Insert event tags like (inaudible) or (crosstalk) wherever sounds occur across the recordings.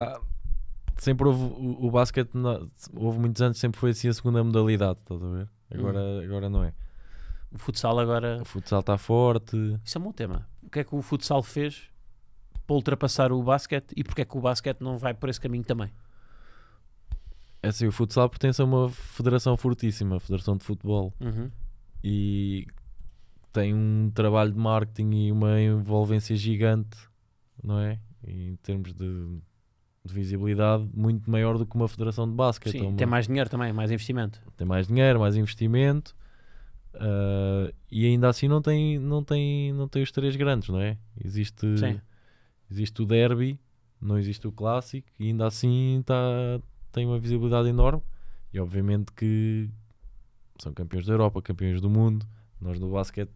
Ah, sempre houve o, o basquete, houve muitos anos, sempre foi assim a segunda modalidade, estás a ver? Agora, hum. agora não é. O futsal agora. O futsal está forte. Isso é um bom tema. O que é que o futsal fez para ultrapassar o basquete e porque é que o basquete não vai por esse caminho também? É assim, o futsal pertence a uma federação fortíssima, a Federação de Futebol. Uhum. E tem um trabalho de marketing e uma envolvência gigante, não é? Em termos de de visibilidade muito maior do que uma federação de basquete. Sim, uma... tem mais dinheiro também, mais investimento. Tem mais dinheiro, mais investimento uh, e ainda assim não tem, não, tem, não tem os três grandes, não é? Existe, existe o derby, não existe o clássico e ainda assim tá, tem uma visibilidade enorme e obviamente que são campeões da Europa, campeões do mundo. Nós no basquete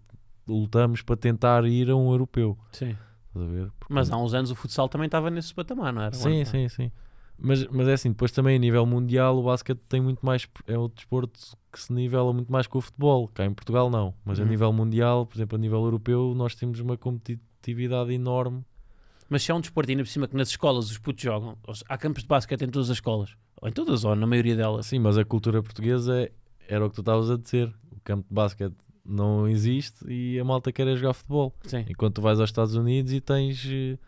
lutamos para tentar ir a um europeu. Sim a ver? Porque... Mas há uns anos o futsal também estava nesse patamar, não era? Sim, sim, tá. sim. Mas, mas é assim, depois também a nível mundial o basquete tem muito mais. É outro desporto que se nivela muito mais com o futebol. Cá em Portugal não. Mas uhum. a nível mundial, por exemplo, a nível europeu, nós temos uma competitividade enorme. Mas se é um desporto ainda por cima que nas escolas os putos jogam, há campos de basquete em todas as escolas. Ou em todas, ou na maioria delas. Sim, mas a cultura portuguesa é, era o que tu estavas a dizer. O campo de basquete não existe e a malta quer é jogar futebol. Sim. Enquanto tu vais aos Estados Unidos e tens eh,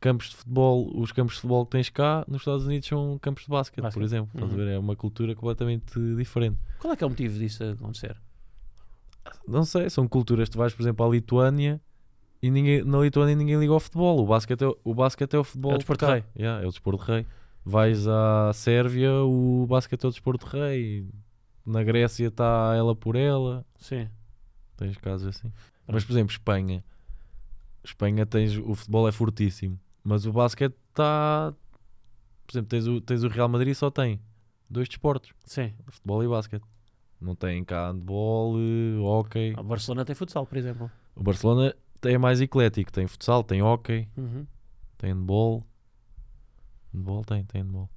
campos de futebol, os campos de futebol que tens cá nos Estados Unidos são campos de basquete, por exemplo. Uhum. ver? É uma cultura completamente diferente. Qual é que é o motivo disso acontecer? Não sei, são culturas. Tu vais, por exemplo, à Lituânia e ninguém, na Lituânia ninguém liga ao futebol. O basquete é o, basquete é o futebol. É o desporto de rei. Yeah, é o desporto de rei. Vais à Sérvia, o basquete é o desporto de rei. Na Grécia está ela por ela. Sim. Tens casos assim. Mas, por exemplo, Espanha. Espanha tens. O futebol é fortíssimo. Mas o basquete está. Por exemplo, tens o, tens o Real Madrid só tem dois desportos: Sim. futebol e basquete. Não tem cá handball, hockey. O Barcelona tem futsal, por exemplo. O Barcelona é mais eclético: tem futsal, tem hockey, uhum. tem handball. Handball tem, tem handball.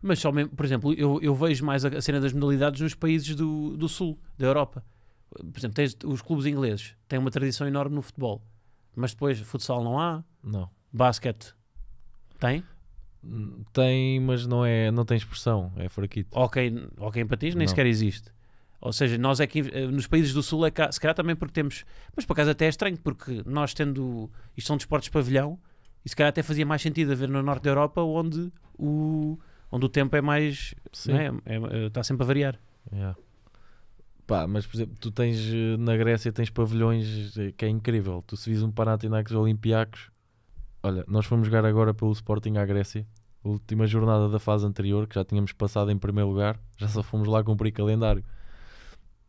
Mas só mesmo, por exemplo, eu, eu vejo mais a, a cena das modalidades nos países do, do sul, da Europa. Por exemplo, tens, os clubes ingleses têm uma tradição enorme no futebol, mas depois futsal não há? Não. Basquete? Tem? Tem, mas não, é, não tem expressão, é fraquito. Ok, ok, ti nem não. sequer existe. Ou seja, nós é que eh, nos países do Sul é cá, se calhar também porque temos, mas por acaso até é estranho, porque nós tendo isto são desportos de pavilhão, e se calhar até fazia mais sentido haver no norte da Europa onde o, onde o tempo é mais é? É, eh, está sempre a variar. Yeah. Pá, mas por exemplo, tu tens eh, na Grécia tens pavilhões eh, que é incrível. Tu se vis um Panathinaikos Olympiacos, olha, nós fomos jogar agora pelo Sporting à Grécia, última jornada da fase anterior, que já tínhamos passado em primeiro lugar, (laughs) já só fomos lá cumprir calendário.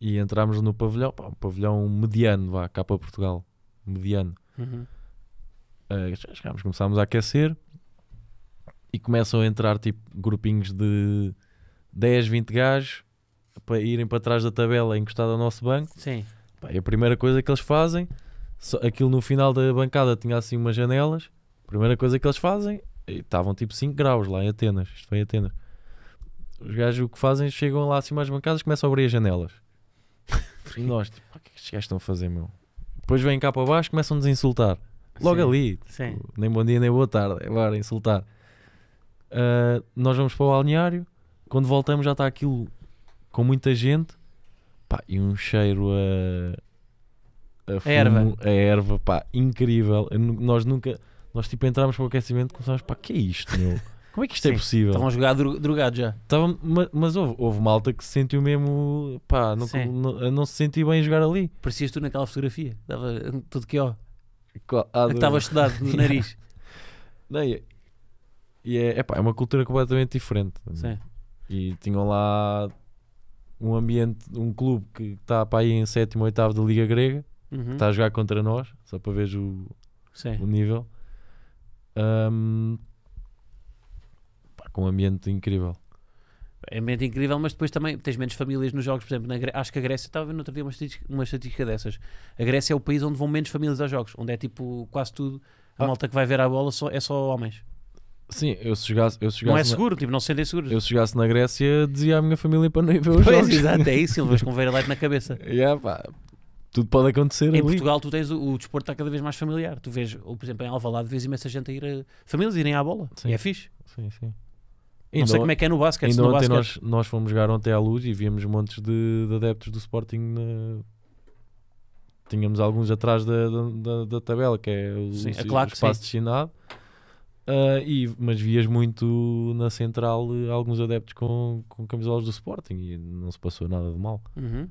E entramos no pavilhão, pá, um pavilhão mediano, vá, cá para Portugal, mediano. Uhum. Uh, chegámos, começámos a aquecer e começam a entrar tipo grupinhos de 10, 20 gajos para irem para trás da tabela encostado ao nosso banco. Sim. Pá, e a primeira coisa que eles fazem, só, aquilo no final da bancada tinha assim umas janelas. A primeira coisa que eles fazem, estavam tipo 5 graus lá em Atenas. Isto foi em Atenas. Os gajos o que fazem, chegam lá acima às bancadas e começam a abrir as janelas. (laughs) e nós, tipo, o que é que estes gajos estão a fazer, meu? Depois vêm cá para baixo começam-nos a insultar. Logo sim, ali. Sim. Tipo, nem bom dia, nem boa tarde. Agora, é insultar. Uh, nós vamos para o balneário. Quando voltamos já está aquilo com muita gente pá, e um cheiro a, a, fumo, erva, a erva pá, incrível. nós nunca, nós tipo entrámos para o aquecimento e começámos, pá, que é isto, meu? Como é que isto é Sim, é possível? Estavam a jogar drogado já. tava mas, mas houve, houve, malta que se sentiu mesmo, pá, não, não, não, se sentiu bem a jogar ali. Parecias tu naquela fotografia, estava tudo que ó. Ah, que estava estudado no (laughs) nariz. não, e, e é, epá, é uma cultura completamente diferente. Sim. E tinham lá um ambiente, um clube que está para aí em sétimo ou oitavo da Liga Grega, uhum. que está a jogar contra nós, só para ver o, o, nível. Um, pá, com um ambiente incrível. É ambiente incrível, mas depois também tens menos famílias nos jogos. Por exemplo, na, acho que a Grécia, estava vendo no outro dia uma estatística, uma estatística dessas. A Grécia é o país onde vão menos famílias aos jogos, onde é tipo quase tudo. A ah. malta que vai ver a bola só, é só homens. Sim, eu se jogasse. Eu se jogasse não é seguro, na... tipo, não sendo seguro Eu se jogasse na Grécia, dizia à minha família para não ir ver os pois, jogos. Exato, é isso, (laughs) ele com Vera Light na cabeça. yeah, pá, tudo pode acontecer. Em ali. Portugal, tu tens o, o, desporto está cada vez mais familiar. Tu vês, ou, por exemplo, em Alvalade, vês imensa gente a ir a. famílias irem à bola. Sim. E é fixe. Sim, sim. Ainda não sei como é que é no basquete. Ainda no ontem Nós, nós fomos jogar ontem à luz e víamos montes de, de adeptos do Sporting. Na... Tínhamos alguns atrás da, da, da, da tabela, que é o, sim, o, o espaço sim. destinado Uh, e, mas vias muito na central eh, alguns adeptos com, com camisolas do Sporting e não se passou nada de mal. Uhum.